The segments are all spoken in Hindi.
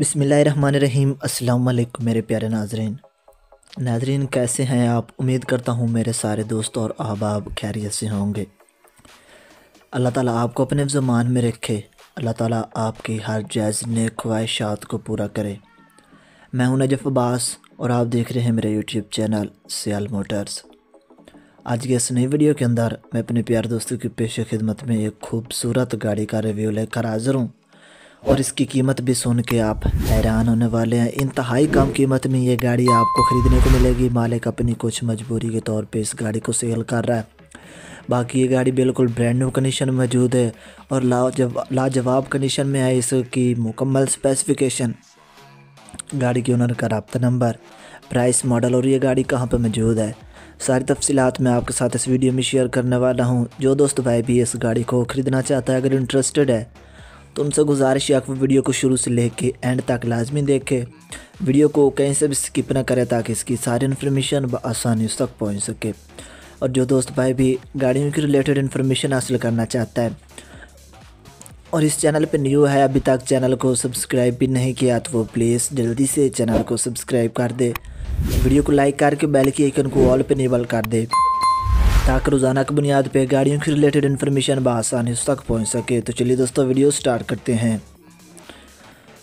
बिसमीम् अल्लाम मेरे प्यारे नाजरीन नाजरीन कैसे हैं आप उम्मीद करता हूँ मेरे सारे दोस्त और अहबाब खैरियत से होंगे अल्लाह ताला आपको अपने ज़मान में रखे अल्लाह ताला आपकी हर जायज़ ने ख्वाहिशात को पूरा करे मैं हूं नजफ़ अब्बास और आप देख रहे हैं मेरे यूट्यूब चैनल सियाल मोटर्स आज की इस नई वीडियो के अंदर मैं अपने प्यार दोस्तों की पेश खिदमत में एक खूबसूरत गाड़ी का रिव्यू लेकर हाजिर हूँ और इसकी कीमत भी सुन के आप हैरान होने वाले हैं इंतहाई कम कीमत में ये गाड़ी आपको ख़रीदने को मिलेगी मालिक अपनी कुछ मजबूरी के तौर पे इस गाड़ी को सेल कर रहा है बाकी ये गाड़ी बिल्कुल ब्रांड न्यू कंडीशन में मौजूद है और लाजवाब लाजवाब कंडीशन में है इसकी मुकम्मल स्पेसिफिकेशन गाड़ी के ओनर का रबता नंबर प्राइस मॉडल और ये गाड़ी कहाँ पर मौजूद है सारी तफसीत मैं आपके साथ इस वीडियो में शेयर करने वाला हूँ जो दोस्त भाई भी इस गाड़ी को ख़रीदना चाहता है अगर इंटरेस्टेड है तो उनसे गुजारिश है आप वीडियो को शुरू से लेके एंड तक लाजमी देखें वीडियो को कहीं से भी स्किप ना करें ताकि इसकी सारी इन्फॉर्मेशन आसानी उस तक पहुँच सके और जो दोस्त भाई भी गाड़ियों की रिलेटेड इन्फॉर्मेशन हासिल करना चाहता है और इस चैनल पे न्यू है अभी तक चैनल को सब्सक्राइब भी नहीं किया तो वो प्लीज़ जल्दी से चैनल को सब्सक्राइब कर दे वीडियो को लाइक करके बेल के आइकन को ऑल पे निबल कर दे ताकि रोज़ाना की बुनियाद पर गाड़ियों की रिलेटेड इन्फॉर्मेशन बसानी तक पहुँच सके तो चलिए दोस्तों वीडियो स्टार्ट करते हैं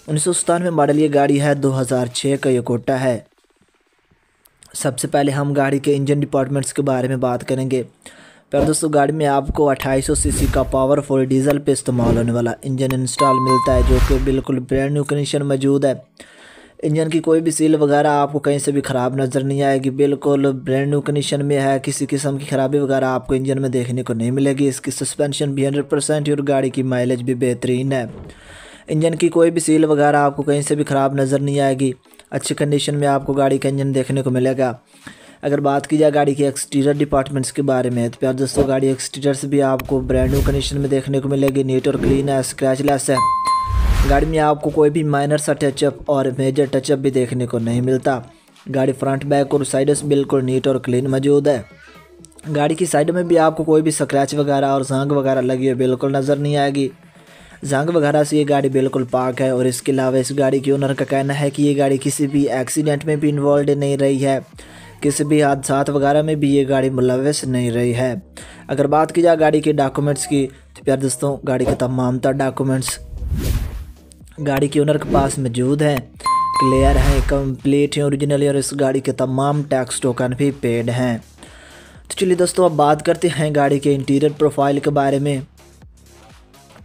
उन्नीस सौ सतानवे मॉडल ये गाड़ी है 2006 का ये कोटा है सबसे पहले हम गाड़ी के इंजन डिपार्टमेंट्स के बारे में बात करेंगे पर दोस्तों गाड़ी में आपको 2800 सीसी का पावरफुल डीजल पे इस्तेमाल होने वाला इंजन इंस्टॉल मिलता है जो कि बिल्कुल ब्रांड न्यू कंडीशन मौजूद है इंजन की कोई भी सील वगैरह आपको कहीं से भी ख़राब नज़र नहीं आएगी बिल्कुल ब्रांड न्यू कंडीशन में है किसी किस्म की खराबी वगैरह आपको इंजन में देखने को नहीं मिलेगी इसकी सस्पेंशन भी हंड्रेड परसेंट और गाड़ी की माइलेज भी बेहतरीन है इंजन की कोई भी सील वगैरह आपको कहीं से भी ख़राब नज़र नहीं आएगी अच्छी कंडीशन में आपको गाड़ी का इंजन देखने को मिलेगा अगर बात की जाए गाड़ी के एक्सटीरियर डिपार्टमेंट्स के बारे में तो प्यार दोस्तों गाड़ी एक्सटीरियर्स भी आपको ब्रांड न्यू कंडीशन में देखने को मिलेगी नीट और क्लीन है स्क्रैचलेस है गाड़ी में आपको कोई भी माइनर सा टचअप और मेजर टचअप भी देखने को नहीं मिलता गाड़ी फ्रंट बैक और साइडस बिल्कुल नीट और क्लीन मौजूद है गाड़ी की साइड में भी आपको कोई भी स्क्रैच वगैरह और झांग वगैरह लगी हुई बिल्कुल नज़र नहीं आएगी झांग वगैरह से ये गाड़ी बिल्कुल पाक है और इसके अलावा इस गाड़ी की ओनर का कहना है कि ये गाड़ी किसी भी एक्सीडेंट में भी इन्वॉल्व नहीं रही है किसी भी हादसा वगैरह में भी ये गाड़ी मुलविस नहीं रही है अगर बात की जाए गाड़ी के डॉक्यूमेंट्स की तो प्यार दोस्तों गाड़ी के तमाम तर डॉक्यूमेंट्स गाड़ी के ओनर के पास मौजूद है क्लियर है कंप्लीट है ओरिजिनल और इस गाड़ी के तमाम टैक्स टोकन भी पेड हैं तो चलिए दोस्तों अब बात करते हैं गाड़ी के इंटीरियर प्रोफाइल के बारे में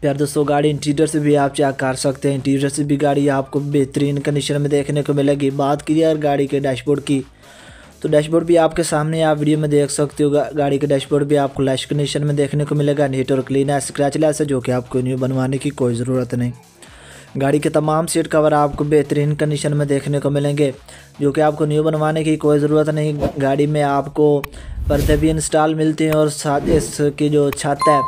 प्यार दोस्तों गाड़ी इंटीरियर से भी आप चेक कर सकते हैं इंटीरियर से भी गाड़ी आपको बेहतरीन कंडीशन में देखने को मिलेगी बात की यार गाड़ी के डैशबोर्ड की तो डैशबोर्ड भी आपके सामने आप वीडियो में देख सकते हो गाड़ी के डैशबोर्ड भी आपको लैश कंडीशन में देखने को मिलेगा नीट और क्लीन है स्क्रैच लैस है जो कि आपको न्यू बनवाने की कोई ज़रूरत नहीं गाड़ी के तमाम सीट कवर आपको बेहतरीन कंडीशन में देखने को मिलेंगे जो कि आपको न्यू बनवाने की कोई ज़रूरत नहीं गाड़ी में आपको पर्दे भी इंस्टॉल मिलते हैं और साथ इसकी जो छत है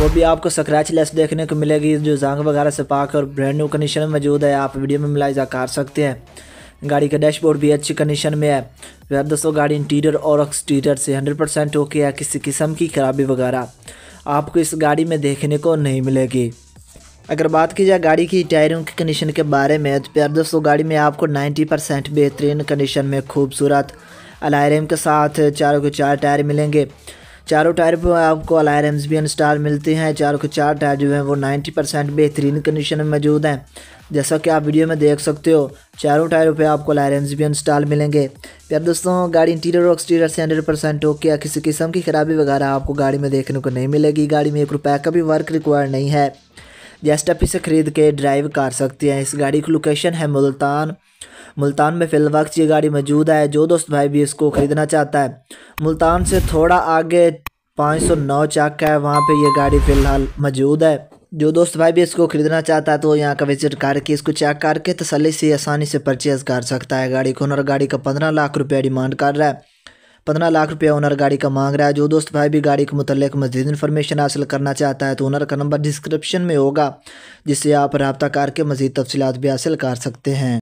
वो भी आपको स्क्रैच लेस देखने को मिलेगी जो जंग वगैरह से पाक और ब्रांड न्यू कंडीशन में मौजूद है आप वीडियो में मुलायजा कर सकते हैं गाड़ी का डैशबोर्ड भी अच्छी कंडीशन में है वह दोस्तों गाड़ी इंटीरियर और एक्सटीरियर से 100 परसेंट ओके है किसी किस्म की खराबी वगैरह आपको इस गाड़ी में देखने को नहीं मिलेगी अगर बात की जाए गाड़ी की टायरों की कंडीशन के बारे में तो प्यार दोस्तों गाड़ी में आपको 90 परसेंट बेहतरीन कंडीशन में खूबसूरत अलायरम के साथ चारों के चार टायर मिलेंगे चारों टायर पर आपको अलायरम्स भी इंस्टॉल मिलते हैं चारों के चार टायर जो हैं वो 90 परसेंट बेहतरीन कंडीशन में मौजूद हैं जैसा कि आप वीडियो में देख सकते हो चारों टायरों पे आपको अलायरम्स भी इंस्टॉल मिलेंगे प्यार दोस्तों गाड़ी इंटीरियर और एक्सटीरियर से हंड्रेड परसेंट ओके या किसी किस्म की खराबी वगैरह आपको गाड़ी में देखने को नहीं मिलेगी गाड़ी में एक रुपये का भी वर्क रिक्वायर नहीं है आप से ख़रीद के ड्राइव कर सकते हैं इस गाड़ी की लोकेशन है मुल्तान मुल्तान में फ़िल वक्त ये गाड़ी मौजूद है जो दोस्त भाई भी इसको ख़रीदना चाहता है मुल्तान से थोड़ा आगे 509 चक है वहाँ पे ये गाड़ी फ़िलहाल मौजूद है जो दोस्त भाई भी इसको ख़रीदना चाहता है तो यहाँ का विजिट करके इसको चेक करके तसली से आसानी से परचेज़ कर सकता है गाड़ी को और गाड़ी का पंद्रह लाख रुपया डिमांड कर रहा है पंद्रह लाख रुपया ओनर गाड़ी का मांग रहा है जो दोस्त भाई भी गाड़ी के मुतलक मजीद इन्फॉर्मेशन हासिल करना चाहता है तो ओनर का नंबर डिस्क्रिप्शन में होगा जिससे आप रबता करके मजीद तफसीत भी हासिल कर सकते हैं